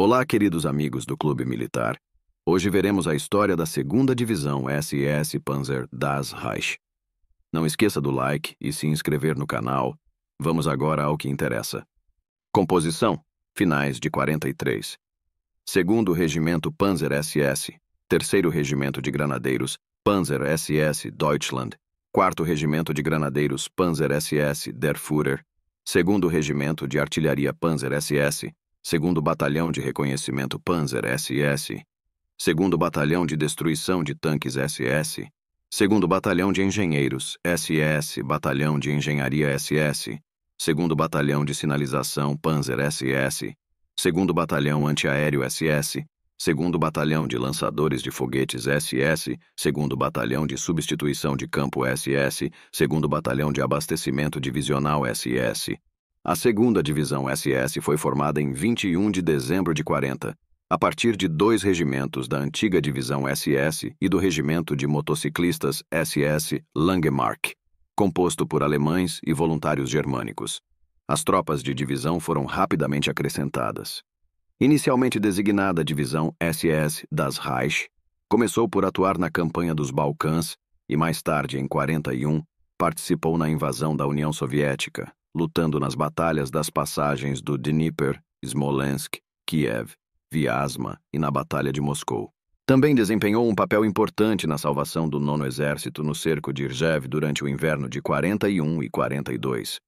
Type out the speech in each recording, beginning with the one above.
Olá, queridos amigos do Clube Militar. Hoje veremos a história da 2 Divisão SS Panzer Das Reich. Não esqueça do like e se inscrever no canal. Vamos agora ao que interessa. Composição: Finais de 43. 2 Regimento Panzer SS, 3 Regimento de Granadeiros Panzer SS Deutschland, 4 Regimento de Granadeiros Panzer SS Der Führer, 2 Regimento de Artilharia Panzer SS Segundo Batalhão de Reconhecimento Panzer SS, Segundo Batalhão de Destruição de Tanques SS, Segundo Batalhão de Engenheiros SS, Batalhão de Engenharia SS, Segundo Batalhão de Sinalização Panzer SS, Segundo Batalhão Antiaéreo SS, Segundo Batalhão de Lançadores de Foguetes SS, Segundo Batalhão de Substituição de Campo SS, Segundo Batalhão de Abastecimento Divisional SS, a segunda divisão SS foi formada em 21 de dezembro de 40, a partir de dois regimentos da antiga divisão SS e do regimento de motociclistas SS Langemarck, composto por alemães e voluntários germânicos. As tropas de divisão foram rapidamente acrescentadas. Inicialmente designada divisão SS das Reich, começou por atuar na campanha dos Balcãs e mais tarde, em 41, participou na invasão da União Soviética, lutando nas batalhas das passagens do Dnieper, Smolensk, Kiev, Vyazma e na Batalha de Moscou. Também desempenhou um papel importante na salvação do Nono Exército no cerco de Irjev durante o inverno de 41 e 42.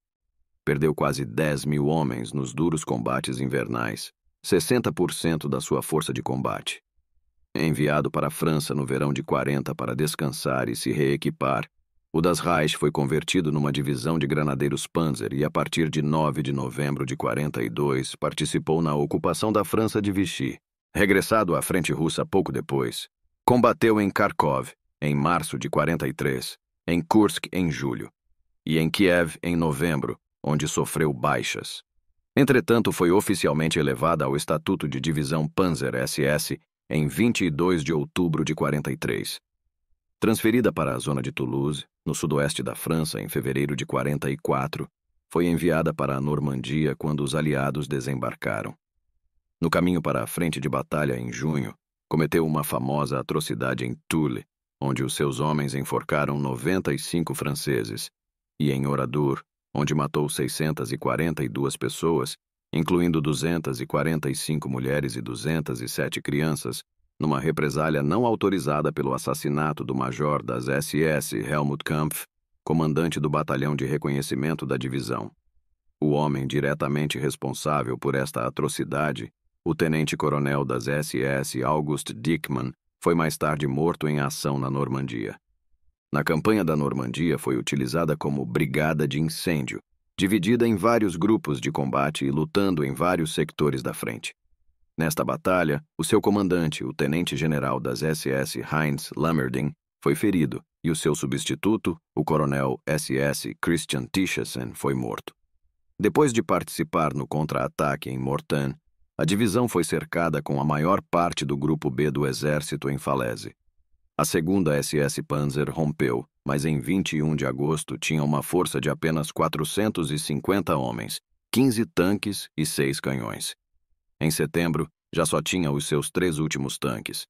Perdeu quase 10 mil homens nos duros combates invernais, 60% da sua força de combate. Enviado para a França no verão de 40 para descansar e se reequipar, o das Reich foi convertido numa divisão de granadeiros Panzer e, a partir de 9 de novembro de 42, participou na ocupação da França de Vichy. Regressado à frente russa pouco depois, combateu em Kharkov, em março de 43, em Kursk, em julho, e em Kiev, em novembro, onde sofreu baixas. Entretanto, foi oficialmente elevada ao estatuto de divisão Panzer SS em 22 de outubro de 43. Transferida para a zona de Toulouse, no sudoeste da França em fevereiro de 44, foi enviada para a Normandia quando os aliados desembarcaram. No caminho para a frente de batalha em junho, cometeu uma famosa atrocidade em Tulle, onde os seus homens enforcaram 95 franceses, e em Oradour, onde matou 642 pessoas, incluindo 245 mulheres e 207 crianças, numa represália não autorizada pelo assassinato do major das SS Helmut Kampf, comandante do batalhão de reconhecimento da divisão. O homem diretamente responsável por esta atrocidade, o tenente-coronel das SS August Dickmann, foi mais tarde morto em ação na Normandia. Na campanha da Normandia foi utilizada como brigada de incêndio, dividida em vários grupos de combate e lutando em vários sectores da frente. Nesta batalha, o seu comandante, o tenente-general das SS Heinz Lammerding, foi ferido e o seu substituto, o coronel SS Christian Tischesen, foi morto. Depois de participar no contra-ataque em Mortain, a divisão foi cercada com a maior parte do Grupo B do Exército em Falese. A segunda SS Panzer rompeu, mas em 21 de agosto tinha uma força de apenas 450 homens, 15 tanques e 6 canhões. Em setembro, já só tinha os seus três últimos tanques.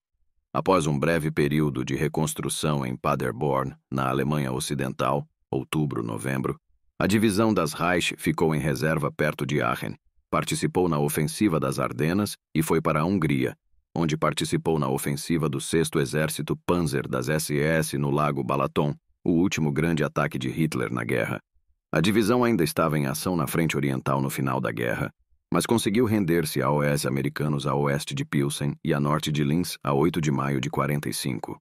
Após um breve período de reconstrução em Paderborn, na Alemanha Ocidental, outubro-novembro, a divisão das Reich ficou em reserva perto de Aachen, participou na ofensiva das Ardenas e foi para a Hungria, onde participou na ofensiva do 6 Exército Panzer das SS no Lago Balaton, o último grande ataque de Hitler na guerra. A divisão ainda estava em ação na frente oriental no final da guerra, mas conseguiu render-se a oés americanos a oeste de Pilsen e a norte de Linz a 8 de maio de 45.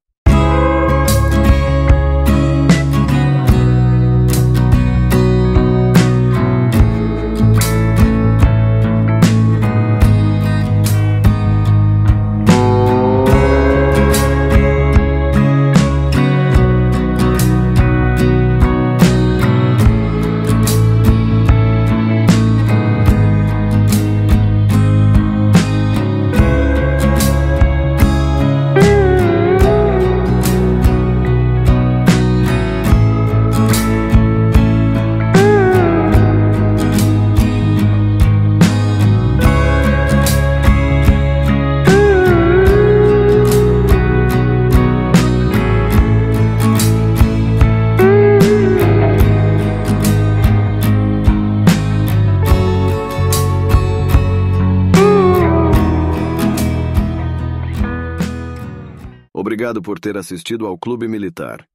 Obrigado por ter assistido ao Clube Militar.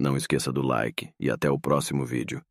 Não esqueça do like e até o próximo vídeo.